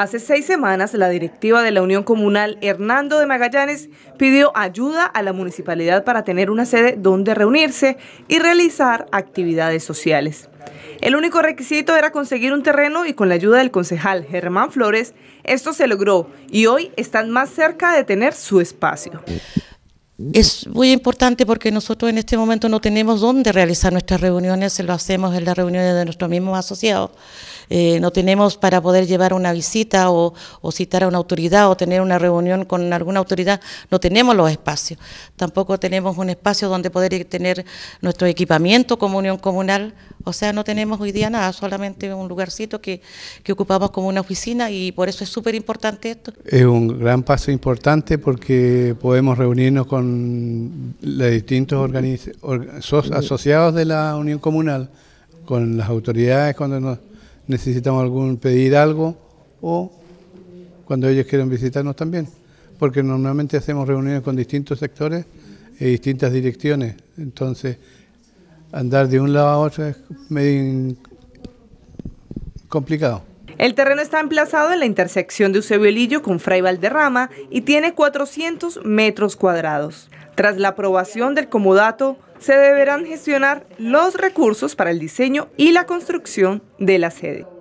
Hace seis semanas, la directiva de la Unión Comunal Hernando de Magallanes pidió ayuda a la municipalidad para tener una sede donde reunirse y realizar actividades sociales. El único requisito era conseguir un terreno y con la ayuda del concejal Germán Flores, esto se logró y hoy están más cerca de tener su espacio. Es muy importante porque nosotros en este momento no tenemos dónde realizar nuestras reuniones, se lo hacemos en las reuniones de nuestros mismos asociados. Eh, no tenemos para poder llevar una visita o, citar a una autoridad o tener una reunión con alguna autoridad, no tenemos los espacios. Tampoco tenemos un espacio donde poder tener nuestro equipamiento, como unión comunal, o sea, no tenemos hoy día nada, solamente un lugarcito que, ocupamos como una oficina y por eso es súper importante esto. Es un gran paso importante porque podemos reunirnos con los distintos asociados de la Unión Comunal, con las autoridades cuando nos necesitamos algún pedir algo o cuando ellos quieran visitarnos también, porque normalmente hacemos reuniones con distintos sectores y distintas direcciones, entonces andar de un lado a otro es medio complicado. El terreno está emplazado en la intersección de Eusebio con Fray Valderrama y tiene 400 metros cuadrados. Tras la aprobación del comodato, se deberán gestionar los recursos para el diseño y la construcción de la sede.